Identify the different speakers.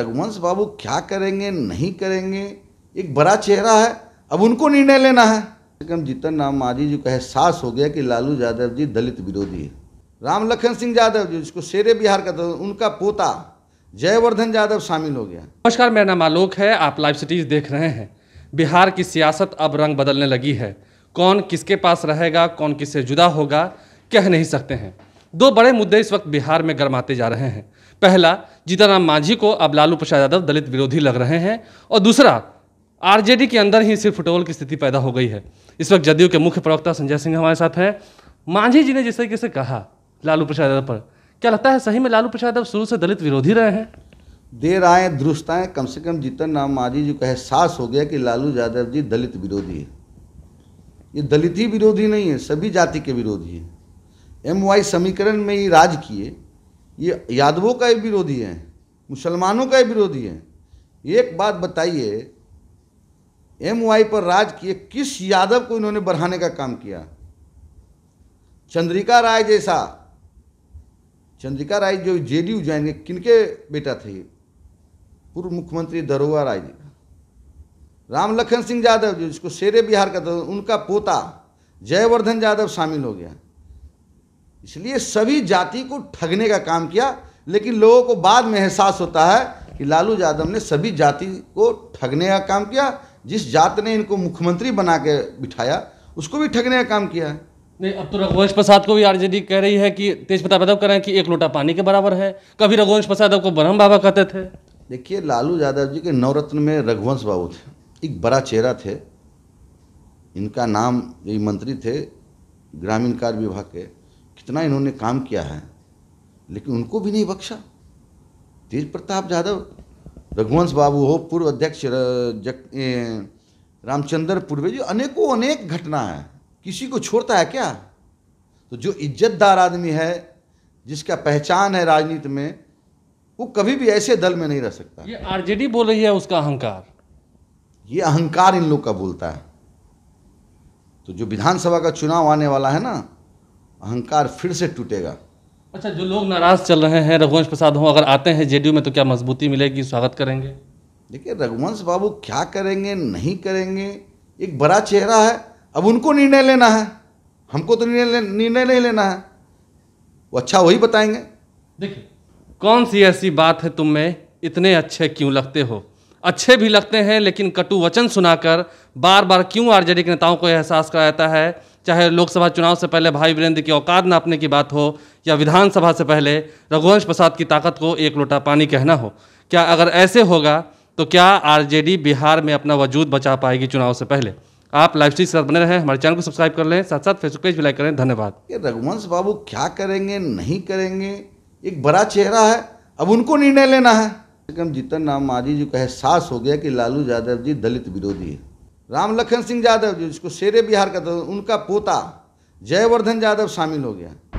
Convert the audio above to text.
Speaker 1: रघुवंश बाबू क्या करेंगे नहीं करेंगे एक बड़ा चेहरा है अब उनको निर्णय लेना है कम जीतन राम माझी जी का एहसास हो गया कि लालू यादव जी दलित विरोधी है राम लखन सिंह यादव जी जिसको शेरे बिहार का उनका पोता जयवर्धन यादव शामिल हो गया
Speaker 2: नमस्कार मेरा नाम आलोक है आप लाइव सिटीज देख रहे हैं बिहार की सियासत अब रंग बदलने लगी है कौन किसके पास रहेगा कौन किससे जुदा होगा कह नहीं सकते हैं दो बड़े मुद्दे इस वक्त बिहार में गरमाते जा रहे हैं पहला जीताराम मांझी को अब लालू प्रसाद यादव दलित विरोधी लग रहे हैं और दूसरा आरजेडी के अंदर ही सिर्फ फुटबॉल की स्थिति पैदा हो गई है इस वक्त जदयू के मुख्य प्रवक्ता संजय सिंह हमारे साथ हैं मांझी जी ने जिस तरीके से कहा लालू प्रसाद यादव पर क्या लगता है सही में लालू प्रसाद यादव शुरू से दलित विरोधी रहे हैं देर आए दुरुस्त
Speaker 1: आए कम से कम जीतन राम मांझी जी को एहसास हो गया कि लालू यादव जी दलित विरोधी है ये दलित ही विरोधी नहीं है सभी जाति के विरोधी है एम वाई समीकरण में ये राज किए ये यादवों का विरोधी है मुसलमानों का ही विरोधी है एक बात बताइए एम वाई पर राज किए किस यादव को इन्होंने बढ़ाने का काम किया चंद्रिका राय जैसा चंद्रिका राय जो जे डी यू ज्वाइन किनके बेटा थे पूर्व मुख्यमंत्री दरोगा राय जी राम लखन सिंह यादव जो जिसको शेर बिहार का था उनका पोता जयवर्धन यादव शामिल हो गया इसलिए सभी जाति को ठगने का काम किया लेकिन लोगों को बाद में एहसास होता है कि लालू यादव ने सभी जाति को ठगने का काम किया जिस जात ने इनको मुख्यमंत्री बना के बिठाया उसको भी ठगने का काम किया है
Speaker 2: नहीं अब तो रघुवंश प्रसाद को भी आरजेडी कह रही है कि तेज प्रताप यादव कह रहे हैं कि एक लोटा पानी के बराबर है कभी रघुवंश प्रसाद यादव को ब्रह्म बाबा कहते थे
Speaker 1: देखिए लालू यादव जी के नवरत्न में रघुवंश बाबू थे एक बड़ा चेहरा थे इनका नाम यही मंत्री थे ग्रामीण कार्य विभाग के कितना इन्होंने काम किया है लेकिन उनको भी नहीं बख्शा तेज प्रताप यादव रघुवंश बाबू हो पूर्व अध्यक्ष रामचंद्र पूर्वे जी अनेकों अनेक घटना है किसी को छोड़ता है क्या तो जो इज्जतदार आदमी है जिसका पहचान है राजनीति में वो कभी भी ऐसे दल में नहीं रह सकता ये आरजेडी
Speaker 2: बोल रही है उसका अहंकार
Speaker 1: ये अहंकार इन लोग का बोलता है तो जो विधानसभा का चुनाव आने वाला है ना अहंकार फिर से टूटेगा
Speaker 2: अच्छा जो लोग नाराज चल रहे हैं रघुवंश प्रसाद हो अगर आते हैं जेडीयू में तो क्या मजबूती मिलेगी स्वागत करेंगे
Speaker 1: देखिए रघुवंश बाबू क्या करेंगे नहीं करेंगे एक बड़ा चेहरा है अब उनको निर्णय लेना है हमको तो निर्णय निर्णय नहीं लेना है वो अच्छा वही बताएंगे देखिए
Speaker 2: कौन सी ऐसी बात है तुम में इतने अच्छे क्यों लगते हो अच्छे भी लगते हैं लेकिन कटु वचन सुनाकर बार बार क्यों आरजेडी के नेताओं को एहसास कराता है चाहे लोकसभा चुनाव से पहले भाई वीरेंद्र की औकात नापने की बात हो या विधानसभा से पहले रघुवंश प्रसाद की ताकत को एक लोटा पानी कहना हो क्या अगर ऐसे होगा तो क्या आरजेडी बिहार में अपना वजूद बचा पाएगी चुनाव से पहले आप लाइव स्ट्रीम के साथ बने रहें हमारे चैनल को सब्सक्राइब कर लें साथ साथ फेसबुक पेज भी लाइक करें धन्यवाद
Speaker 1: ये रघुवंश बाबू क्या करेंगे नहीं करेंगे एक बड़ा चेहरा है अब उनको निर्णय लेना है कम जीतन राम माझी जी कहे सास हो गया कि लालू यादव जी दलित विरोधी है राम लखन सिंह यादव जो जिसको शेर बिहार का उनका पोता जयवर्धन यादव शामिल हो गया